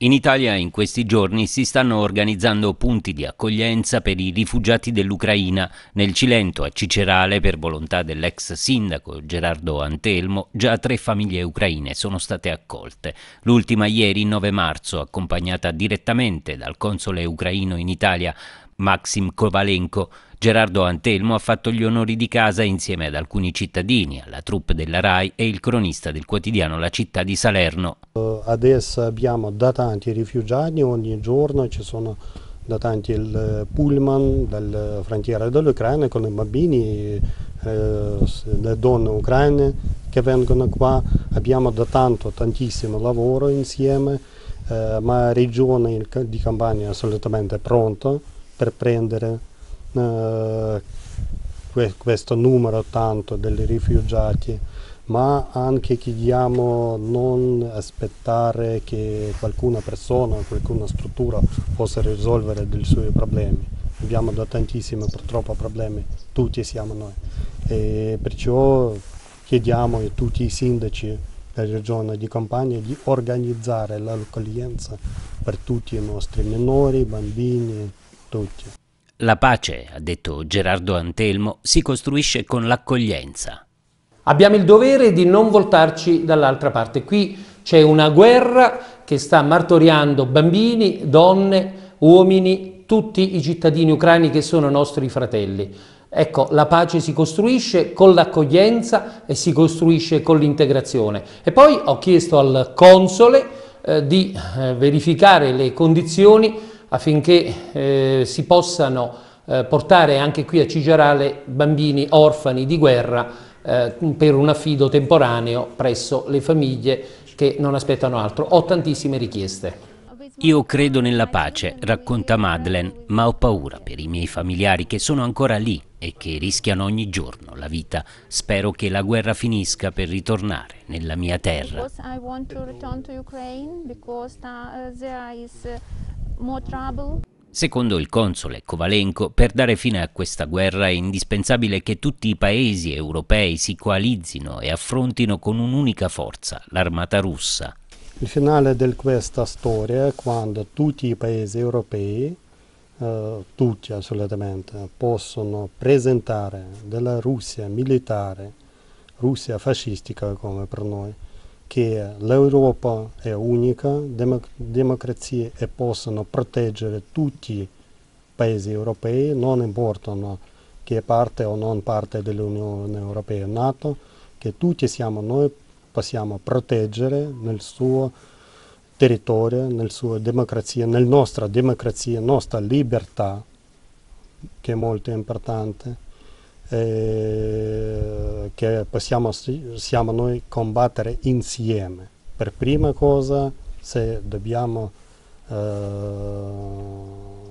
In Italia in questi giorni si stanno organizzando punti di accoglienza per i rifugiati dell'Ucraina. Nel Cilento, a Cicerale, per volontà dell'ex sindaco Gerardo Antelmo, già tre famiglie ucraine sono state accolte. L'ultima ieri, 9 marzo, accompagnata direttamente dal console ucraino in Italia Maxim Kovalenko. Gerardo Antelmo ha fatto gli onori di casa insieme ad alcuni cittadini, alla troupe della RAI e il cronista del quotidiano La Città di Salerno. Eh, adesso abbiamo da tanti rifugiati, ogni giorno ci sono da tanti il eh, pullman dalla frontiera dell'Ucraina con i bambini, eh, le donne ucraine che vengono qua. Abbiamo da tanto tantissimo lavoro insieme, ma la regione di Campania è assolutamente pronta per prendere eh, que questo numero tanto dei rifugiati, ma anche chiediamo non aspettare che qualcuna persona, qualcuna struttura possa risolvere i suoi problemi. Abbiamo da tantissimi purtroppo problemi, tutti siamo noi. E perciò chiediamo a tutti i sindaci della regione di Campania di organizzare l'accoglienza per tutti i nostri minori, bambini, tutti. La pace, ha detto Gerardo Antelmo, si costruisce con l'accoglienza. Abbiamo il dovere di non voltarci dall'altra parte. Qui c'è una guerra che sta martoriando bambini, donne, uomini, tutti i cittadini ucraini che sono nostri fratelli. Ecco, la pace si costruisce con l'accoglienza e si costruisce con l'integrazione. E poi ho chiesto al Console eh, di eh, verificare le condizioni affinché eh, si possano eh, portare anche qui a Cigerale bambini orfani di guerra eh, per un affido temporaneo presso le famiglie che non aspettano altro. Ho tantissime richieste. Io credo nella pace, racconta Madeleine, ma ho paura per i miei familiari che sono ancora lì e che rischiano ogni giorno la vita. Spero che la guerra finisca per ritornare nella mia terra. voglio in Ucraina Perché Secondo il console Kovalenko, per dare fine a questa guerra è indispensabile che tutti i paesi europei si coalizzino e affrontino con un'unica forza, l'armata russa. Il finale di questa storia è quando tutti i paesi europei, eh, tutti assolutamente, possono presentare della Russia militare, Russia fascistica come per noi, che l'Europa è unica, democ democrazie e possono proteggere tutti i paesi europei, non importano che è parte o non parte dell'Unione Europea Nato, che tutti siamo noi possiamo proteggere nel suo territorio, nella sua democrazia, nella nostra democrazia, nostra libertà, che è molto importante eh, che possiamo siamo noi combattere insieme. Per prima cosa, se dobbiamo eh,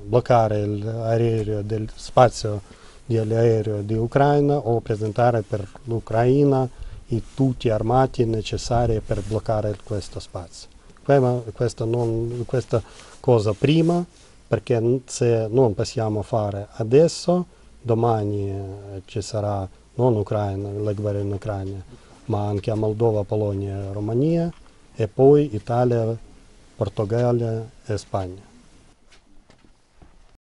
bloccare l'aereo del spazio dell'aereo di Ucraina o presentare per l'Ucraina i tutti armati necessari per bloccare questo spazio. Questa, non, questa cosa prima, perché se non possiamo fare adesso, домані э, чи Сара, non Ucraina, Легвери Україна, Манкія, Молдова, Полонія, Румунія, Епой, Італія, Португалія, Іспанія.